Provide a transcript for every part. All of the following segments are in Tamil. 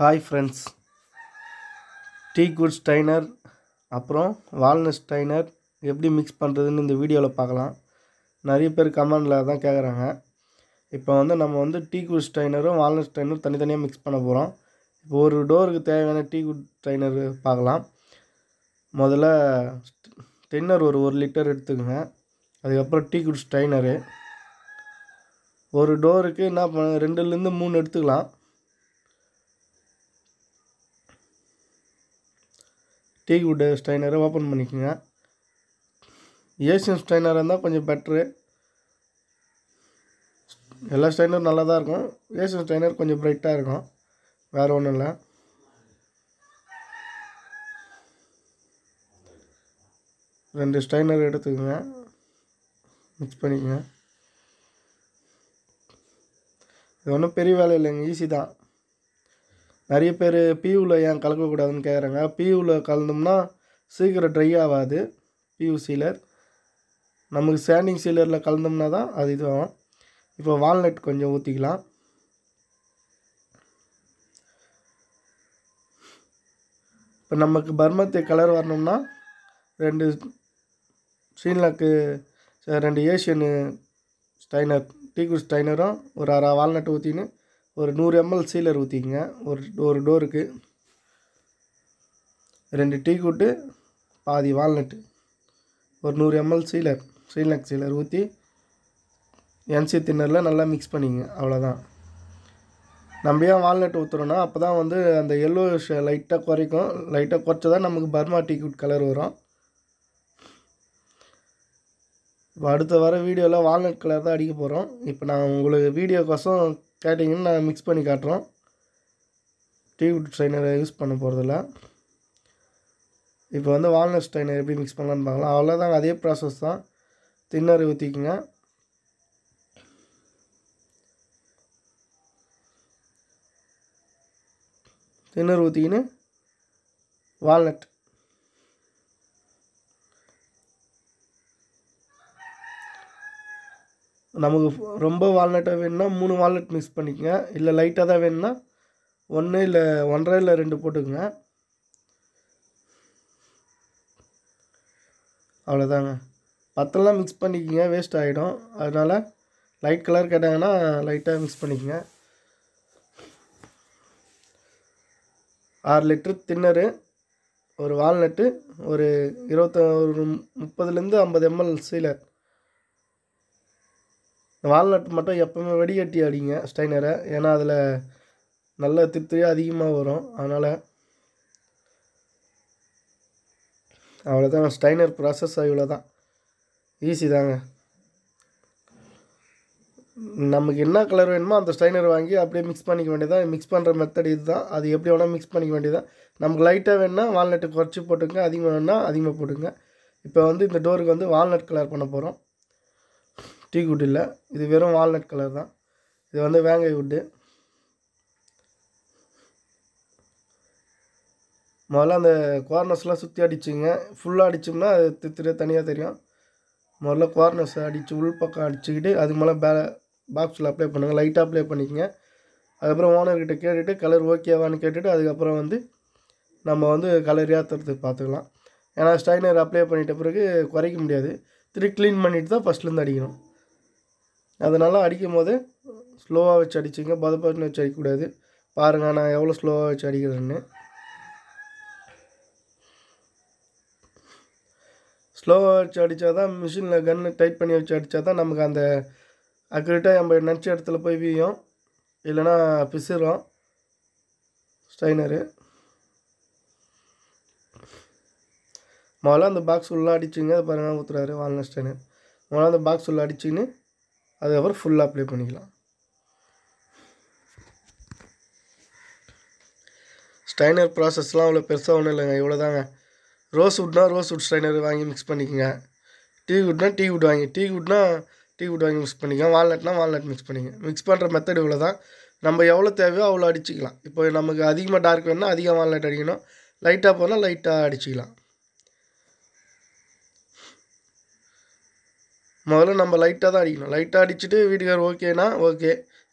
hi friends teak wood stainer அப்புறம் வால்னஸ் ஸ்டைனர் எப்படி மிக்ஸ் பண்ணுறதுன்னு இந்த வீடியோவில் பார்க்கலாம் நிறைய பேர் கமெண்டில் தான் கேட்குறாங்க இப்போ வந்து நம்ம வந்து டீ குட் ஸ்டைனரும் வால்னஸ் ஸ்டைனரும் தனித்தனியாக மிக்ஸ் பண்ண போகிறோம் இப்போ ஒரு டோருக்கு தேவையான டீ குட் ஸ்டைனர் பார்க்கலாம் முதல்ல ஸ்டைனர் ஒரு ஒரு லிட்டர் எடுத்துக்கோங்க அதுக்கப்புறம் டீ குட் ஸ்டைனரு ஒரு டோருக்கு என்ன பண்ண ரெண்டுலேருந்து மூணு எடுத்துக்கலாம் டீவுட் குட் ஸ்ட்ரைனரை ஓப்பன் பண்ணிக்கோங்க ஏசியன் ஸ்ட்ரைனராக இருந்தால் கொஞ்சம் பெட்ரு எல்லா ஸ்ட்ரைனரும் நல்லா தான் இருக்கும் ஏஷியன் ஸ்டைனர் கொஞ்சம் ப்ரைட்டாக இருக்கும் வேறு ஒன்றும் இல்லை ரெண்டு ஸ்டைனர் எடுத்துக்கோங்க மிக்ஸ் பண்ணிக்கோங்க இது ஒன்றும் பெரிய வேலை இல்லைங்க ஈஸி தான் நிறைய பேர் பியூவில் ஏன் கலக்கக்கூடாதுன்னு கேட்குறாங்க பியூவில் கலந்தோம்னா சீக்கிரம் ட்ரை ஆகாது பியூ சீலர் நமக்கு சேண்டிங் சீலரில் கலந்தோம்னா தான் அது இதுவாகும் இப்போ வால்நட் கொஞ்சம் ஊற்றிக்கலாம் இப்போ நமக்கு பர்மத்து கலர் வரணும்னா ரெண்டு ஸ்ரீலக்கு ரெண்டு ஏஷியனு ஸ்டைனர் டீ ஸ்டைனரும் ஒரு அரை வால்நட் ஊற்றின்னு ஒரு நூறு எம்எல் சீலர் ஊற்றிக்கங்க ஒரு ஒரு டோருக்கு ரெண்டு டீ கூட்டு பாதி வால்நட்டு ஒரு நூறு எம்எல் சீலர் ஸ்ரீலக் சீலர் ஊற்றி என்சி தின்னரில் நல்லா மிக்ஸ் பண்ணிங்க அவ்வளோதான் நம்ம ஏன் வால்நட் ஊற்றுறோன்னா அப்போ தான் வந்து அந்த எல்லோ லைட்டாக குறைக்கும் லைட்டாக குறைச்சா தான் நமக்கு பர்மா டீ குட் கலர் வரும் இப்போ அடுத்த வர வீடியோவில் வால்நட் கலர் தான் அடிக்க போகிறோம் இப்போ நான் உங்களுக்கு வீடியோக்கோசம் கேட்டிங்கன்னு நான் மிக்ஸ் பண்ணி காட்டுறோம் டீவுட் ஸ்ட்ரைனரை யூஸ் பண்ண போகிறதில்ல இப்போ வந்து வால்நட் ஸ்ட்ரைனர் எப்படி மிக்ஸ் பண்ணலான்னு பார்க்கலாம் அவ்வளோதான் அதே ப்ராசஸ் தான் தின்னர் ஊற்றிக்குங்க தின்னர் ஊற்றிக்கின்னு வால்நட் நமக்கு ரொம்ப வால்நட்டாக வேணும்னா மூணு வால்நட் மிக்ஸ் பண்ணிக்கோங்க இல்லை லைட்டாக தான் வேணும்னா ஒன்று இல்லை ஒன்றரை இல்லை ரெண்டு போட்டுக்கோங்க அவ்வளோதாங்க பத்தெல்லாம் மிக்ஸ் பண்ணிக்கோங்க வேஸ்ட் ஆகிடும் அதனால் லைட் கலர் கேட்டாங்கன்னா லைட்டாக மிக்ஸ் பண்ணிக்கோங்க ஆறு லிட்ரு தின்னரு ஒரு வால்நட்டு ஒரு இருபத்த ஒரு முப்பதுலேருந்து ஐம்பது எம்எல் சீலர் வால்நட் மட்டும் எப்போவுமே வடிகட்டி அடிங்க ஸ்டைனரை ஏன்னா அதில் நல்ல திருத்தியாக அதிகமாக வரும் அதனால் அவ்வளோதான் ஸ்டைனர் ப்ராசஸ் இவ்வளோதான் தான் ஈஸி தாங்க நமக்கு என்ன கலர் வேணுமோ அந்த ஸ்டைனர் வாங்கி அப்படியே மிக்ஸ் பண்ணிக்க வேண்டியதான் மிக்ஸ் பண்ணுற மெத்தட் இது தான் அது எப்படி வேணால் மிக்ஸ் பண்ணிக்க வேண்டியதான் நமக்கு லைட்டாக வேணால் வால்நட்டு குறைச்சி போட்டுங்க அதிகமாக வேணுன்னா அதிகமாக போட்டுங்க இப்போ வந்து இந்த டோருக்கு வந்து வால்நட் கலர் பண்ண போகிறோம் டீக் வுட் இல்லை இது வெறும் வால்நட் கலர் தான் இது வந்து வேங்கை வுட்டு முதல்ல அந்த குவார்னர்ஸ்லாம் சுற்றி அடிச்சுங்க ஃபுல்லாக அடித்தோம்னா அது திரு தனியாக தெரியும் முதல்ல குவார்னர்ஸ் அடித்து உள் பக்கம் அடிச்சுக்கிட்டு அதுக்கு மேலே பே பாக்ஸில் அப்ளை பண்ணுங்கள் லைட்டாக அப்ளை பண்ணிக்கோங்க அதுக்கப்புறம் ஓனர்கிட்ட கேட்டுட்டு கலர் ஓகேவான்னு கேட்டுட்டு அதுக்கப்புறம் வந்து நம்ம வந்து கலர் ஏற்றுறதுக்கு பார்த்துக்கலாம் ஏன்னா ஸ்டைனர் அப்ளை பண்ணிட்ட பிறகு குறைக்க முடியாது திரு க்ளீன் பண்ணிவிட்டு தான் ஃபஸ்ட்லேருந்து அடிக்கணும் அதனால் அடிக்கும் போது ஸ்லோவாக வச்சு அடிச்சிங்க பது பதுன்னு வச்சு அடிக்கக்கூடாது பாருங்கள் நான் எவ்வளோ ஸ்லோவாக வச்சு அடிக்கிறேன்னு ஸ்லோவாக வச்சு அடித்தா தான் மிஷினில் கன்னு டைட் பண்ணி வச்சு அடித்தா தான் நமக்கு அந்த அக்யூரேட்டாக நம்ம நினச்ச இடத்துல போய் வீயும் இல்லைனா பிசுறோம் ஸ்டைனரு முதல்ல அந்த பாக்ஸ் உள்ளே அடிச்சுங்க பாருங்கள் ஊற்றுறாரு வால்நட் ஸ்டைனர் முதல்ல அந்த பாக்ஸ் உள்ளே அடிச்சுன்னு அதுக்கப்புறம் ஃபுல்லாக அப்ளை பண்ணிக்கலாம் ஸ்டைனர் ப்ராசஸ்லாம் அவ்வளோ பெருசாக ஒன்றும் இல்லைங்க இவ்வளோ தாங்க ரோஸ் வுட்னா ரோஸ் வுட் ஸ்ட்ரைனர் வாங்கி மிக்ஸ் பண்ணிக்கோங்க டீ வுட்னா டீ வுட் வாங்கி டீ வுட்னா டீ வுட் வாங்கி மிக்ஸ் பண்ணிக்கோங்க வால்நட்னா வால்நட் மிக்ஸ் பண்ணிக்கோங்க மிக்ஸ் பண்ணுற மெத்தட் இவ்வளோ தான் நம்ம எவ்வளோ தேவையோ அவ்வளோ அடிச்சுக்கலாம் இப்போ நமக்கு அதிகமாக டார்க் வேணும்னா அதிகமாக வால்நட் அடிக்கணும் லைட்டாக போனால் லைட்டாக அடிச்சுக்கலாம் முதல்ல நம்ம லைட்டாக தான் அடிக்கணும் லைட்டாக அடிச்சுட்டு வீட்டுக்கார் ஓகேன்னா ஓகே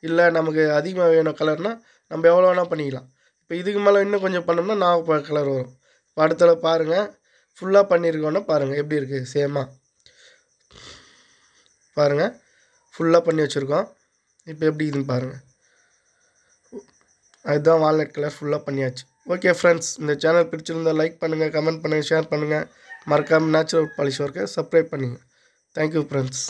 இல்லை நமக்கு அதிகமாக வேணும் கலர்னால் நம்ம எவ்வளோ வேணால் பண்ணிக்கலாம் இப்போ இதுக்கு மேலே இன்னும் கொஞ்சம் பண்ணோம்னா நாகப்பழ கலர் வரும் படத்தில் பாருங்கள் ஃபுல்லாக பண்ணியிருக்கோன்னா பாருங்கள் எப்படி இருக்குது சேமாக பாருங்கள் ஃபுல்லாக பண்ணி வச்சுருக்கோம் இப்போ எப்படி இதுன்னு பாருங்கள் அதுதான் வால்நட் கலர் ஃபுல்லாக பண்ணியாச்சு ஓகே ஃப்ரெண்ட்ஸ் இந்த சேனல் பிடிச்சிருந்தால் லைக் பண்ணுங்கள் கமெண்ட் பண்ணுங்கள் ஷேர் பண்ணுங்கள் மறக்காமல் நேச்சுரல் பாலிஷ் ஒர்க்கை சப்ஸ்கிரைப் பண்ணுங்கள் தேங்க்யூ ஃப்ரெண்ட்ஸ்